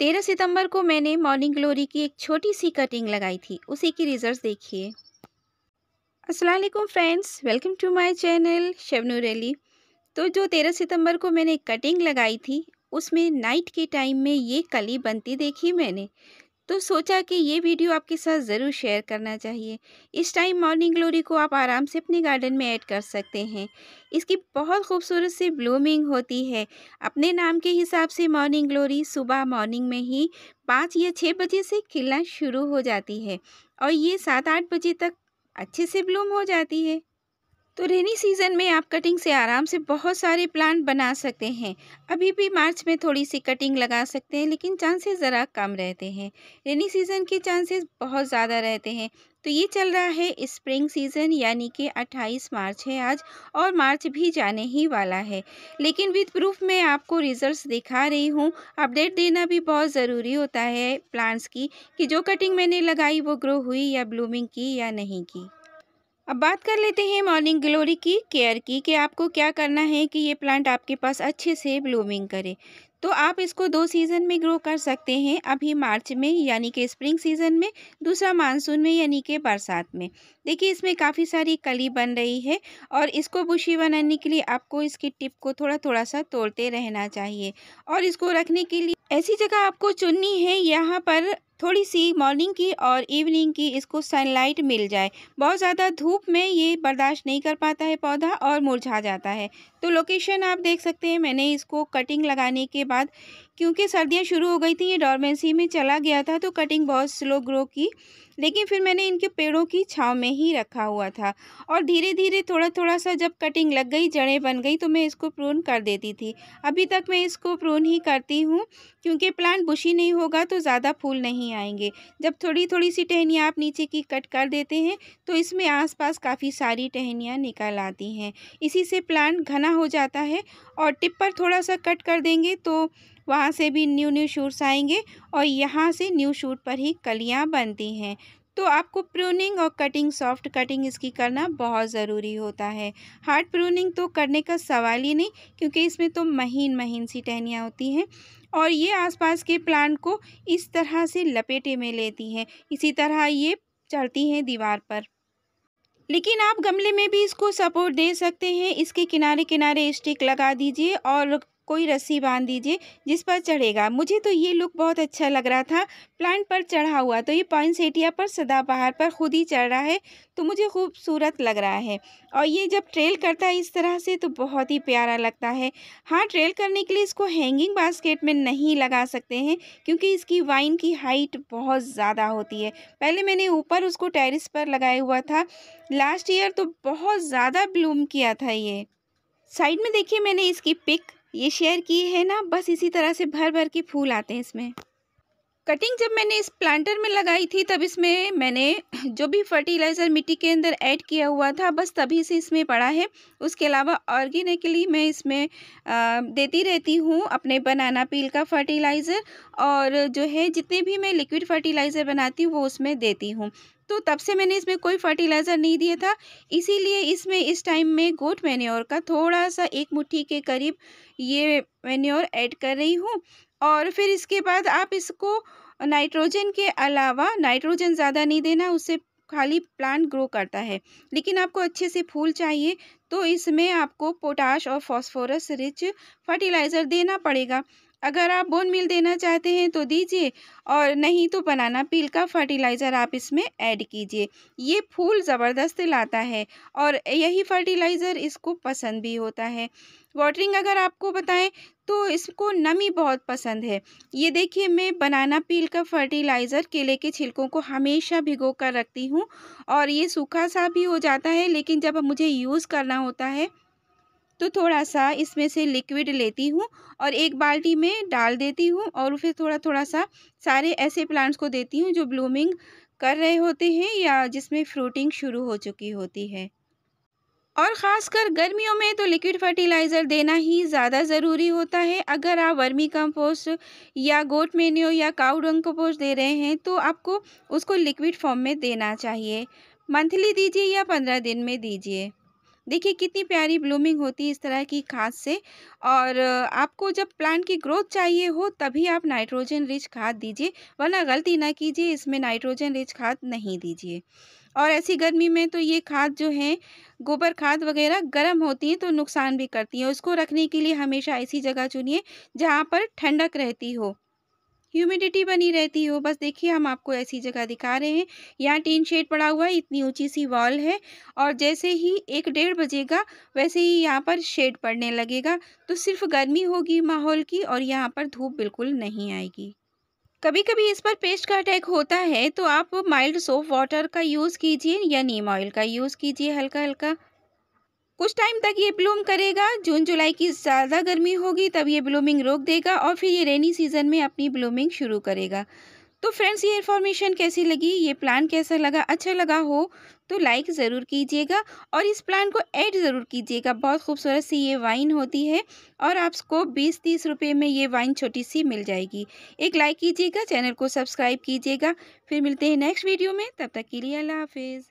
तेरह सितंबर को मैंने मॉर्निंग ग्लोरी की एक छोटी सी कटिंग लगाई थी उसी की रिजल्ट देखिए असलकुम friends welcome to my channel रैली तो जो तेरह सितंबर को मैंने कटिंग लगाई थी उसमें नाइट के टाइम में ये कली बनती देखी मैंने तो सोचा कि ये वीडियो आपके साथ ज़रूर शेयर करना चाहिए इस टाइम मॉर्निंग ग्लोरी को आप आराम से अपने गार्डन में ऐड कर सकते हैं इसकी बहुत खूबसूरत सी ब्लूमिंग होती है अपने नाम के हिसाब से मॉर्निंग ग्लोरी सुबह मॉर्निंग में ही पाँच या छः बजे से खिलना शुरू हो जाती है और ये सात आठ बजे तक अच्छे से ब्लूम हो जाती है तो रेनी सीज़न में आप कटिंग से आराम से बहुत सारे प्लांट बना सकते हैं अभी भी मार्च में थोड़ी सी कटिंग लगा सकते हैं लेकिन चांसेस ज़रा कम रहते हैं रेनी सीज़न के चांसेस बहुत ज़्यादा रहते हैं तो ये चल रहा है स्प्रिंग सीज़न यानी कि 28 मार्च है आज और मार्च भी जाने ही वाला है लेकिन विद प्रूफ में आपको रिजल्ट दिखा रही हूँ अपडेट देना भी बहुत ज़रूरी होता है प्लांट्स की कि जो कटिंग मैंने लगाई वो ग्रो हुई या ब्लूमिंग की या नहीं की अब बात कर लेते हैं मॉर्निंग ग्लोरी की केयर की कि आपको क्या करना है कि ये प्लांट आपके पास अच्छे से ब्लूमिंग करे तो आप इसको दो सीज़न में ग्रो कर सकते हैं अभी मार्च में यानी कि स्प्रिंग सीज़न में दूसरा मानसून में यानी कि बरसात में देखिए इसमें काफ़ी सारी कली बन रही है और इसको बुशी बनाने के लिए आपको इसकी टिप को थोड़ा थोड़ा सा तोड़ते रहना चाहिए और इसको रखने के लिए ऐसी जगह आपको चुननी है यहाँ पर थोड़ी सी मॉर्निंग की और इवनिंग की इसको सनलाइट मिल जाए बहुत ज़्यादा धूप में ये बर्दाश्त नहीं कर पाता है पौधा और मुरझा जाता है तो लोकेशन आप देख सकते हैं मैंने इसको कटिंग लगाने के बाद क्योंकि सर्दियाँ शुरू हो गई थी ये डॉर्मेंसी में चला गया था तो कटिंग बहुत स्लो ग्रो की लेकिन फिर मैंने इनके पेड़ों की छाँव में ही रखा हुआ था और धीरे धीरे थोड़ा थोड़ा सा जब कटिंग लग गई जड़ें बन गई तो मैं इसको प्रून कर देती थी अभी तक मैं इसको प्रून ही करती हूँ क्योंकि प्लांट बुशी नहीं होगा तो ज़्यादा फूल नहीं आएंगे जब थोड़ी थोड़ी सी टहनियाँ आप नीचे की कट कर देते हैं तो इसमें आसपास काफ़ी सारी टहनियाँ निकल आती हैं इसी से प्लांट घना हो जाता है और टिप पर थोड़ा सा कट कर देंगे तो वहाँ से भी न्यू न्यू शूट्स आएंगे और यहाँ से न्यू शूट पर ही कलियाँ बनती हैं तो आपको प्रूनिंग और कटिंग सॉफ्ट कटिंग इसकी करना बहुत ज़रूरी होता है हार्ड प्रूनिंग तो करने का सवाल ही नहीं क्योंकि इसमें तो महीन महीन सी टहनियाँ होती हैं और ये आसपास के प्लांट को इस तरह से लपेटे में लेती हैं इसी तरह ये चढ़ती हैं दीवार पर लेकिन आप गमले में भी इसको सपोर्ट दे सकते हैं इसके किनारे किनारे स्टिक लगा दीजिए और कोई रस्सी बांध दीजिए जिस पर चढ़ेगा मुझे तो ये लुक बहुत अच्छा लग रहा था प्लांट पर चढ़ा हुआ तो ये पॉइंसेटिया पर सदाबहार पर खुद ही चढ़ रहा है तो मुझे खूबसूरत लग रहा है और ये जब ट्रेल करता है इस तरह से तो बहुत ही प्यारा लगता है हाँ ट्रेल करने के लिए इसको हैंगिंग बास्केट में नहीं लगा सकते हैं क्योंकि इसकी वाइन की हाइट बहुत ज़्यादा होती है पहले मैंने ऊपर उसको टेरिस पर लगाया हुआ था लास्ट ईयर तो बहुत ज़्यादा ब्लूम किया था ये साइड में देखिए मैंने इसकी पिक ये शेयर की है ना बस इसी तरह से भर भर के फूल आते हैं इसमें कटिंग जब मैंने इस प्लांटर में लगाई थी तब इसमें मैंने जो भी फर्टिलाइज़र मिट्टी के अंदर ऐड किया हुआ था बस तभी से इसमें पड़ा है उसके अलावा ऑर्गेनिकली मैं इसमें आ, देती रहती हूँ अपने बनाना पील का फर्टिलाइज़र और जो है जितने भी मैं लिक्विड फर्टिलाइज़र बनाती हूँ वो उसमें देती हूँ तो तब से मैंने इसमें कोई फर्टिलाइज़र नहीं दिया था इसीलिए इसमें इस टाइम में गोट मैन्योर का थोड़ा सा एक मुट्ठी के करीब ये मैन्योर ऐड कर रही हूँ और फिर इसके बाद आप इसको नाइट्रोजन के अलावा नाइट्रोजन ज़्यादा नहीं देना उससे खाली प्लांट ग्रो करता है लेकिन आपको अच्छे से फूल चाहिए तो इसमें आपको पोटाश और फॉस्फोरस रिच फर्टिलाइज़र देना पड़ेगा अगर आप बोन मिल देना चाहते हैं तो दीजिए और नहीं तो बनाना पील का फर्टिलाइज़र आप इसमें ऐड कीजिए ये फूल ज़बरदस्त लाता है और यही फर्टिलाइज़र इसको पसंद भी होता है वाटरिंग अगर आपको बताएं तो इसको नमी बहुत पसंद है ये देखिए मैं बनाना पील का फर्टिलाइज़र केले के छिलकों को हमेशा भिगो कर रखती हूँ और ये सूखा सा भी हो जाता है लेकिन जब मुझे यूज़ करना होता है तो थोड़ा सा इसमें से लिक्विड लेती हूँ और एक बाल्टी में डाल देती हूँ और फिर थोड़ा थोड़ा सा सारे ऐसे प्लांट्स को देती हूँ जो ब्लूमिंग कर रहे होते हैं या जिसमें फ्रूटिंग शुरू हो चुकी होती है और ख़ासकर गर्मियों में तो लिक्विड फर्टिलाइज़र देना ही ज़्यादा ज़रूरी होता है अगर आप वर्मी कंपोस्ट या गोट मेन्यो या काउडंग कंपोस्ट दे रहे हैं तो आपको उसको लिक्विड फॉर्म में देना चाहिए मंथली दीजिए या पंद्रह दिन में दीजिए देखिए कितनी प्यारी ब्लूमिंग होती है इस तरह की खाद से और आपको जब प्लांट की ग्रोथ चाहिए हो तभी आप नाइट्रोजन रिच खाद दीजिए वरना गलती ना कीजिए इसमें नाइट्रोजन रिच खाद नहीं दीजिए और ऐसी गर्मी में तो ये खाद जो है गोबर खाद वगैरह गर्म होती हैं तो नुकसान भी करती हैं उसको रखने के लिए हमेशा ऐसी जगह चुनिए जहाँ पर ठंडक रहती हो ह्यूमिडिटी बनी रहती हो बस देखिए हम आपको ऐसी जगह दिखा रहे हैं यहाँ टीन शेड पड़ा हुआ है इतनी ऊंची सी वॉल है और जैसे ही एक डेढ़ बजेगा वैसे ही यहाँ पर शेड पड़ने लगेगा तो सिर्फ गर्मी होगी माहौल की और यहाँ पर धूप बिल्कुल नहीं आएगी कभी कभी इस पर पेस्ट का अटैक होता है तो आप माइल्ड सोप वाटर का यूज़ कीजिए या नीम ऑयल का यूज़ कीजिए हल्का हल्का कुछ टाइम तक ये ब्लूम करेगा जून जुलाई की ज़्यादा गर्मी होगी तब ये ब्लूमिंग रोक देगा और फिर ये रेनी सीजन में अपनी ब्लूमिंग शुरू करेगा तो फ्रेंड्स ये इन्फॉर्मेशन कैसी लगी ये प्लान कैसा लगा अच्छा लगा हो तो लाइक ज़रूर कीजिएगा और इस प्लान को ऐड ज़रूर कीजिएगा बहुत खूबसूरत सी ये वाइन होती है और आपको 20-30 रुपए में ये वाइन छोटी सी मिल जाएगी एक लाइक कीजिएगा चैनल को सब्सक्राइब कीजिएगा फिर मिलते हैं नेक्स्ट वीडियो में तब तक के लिए अल्लाह हाफिज़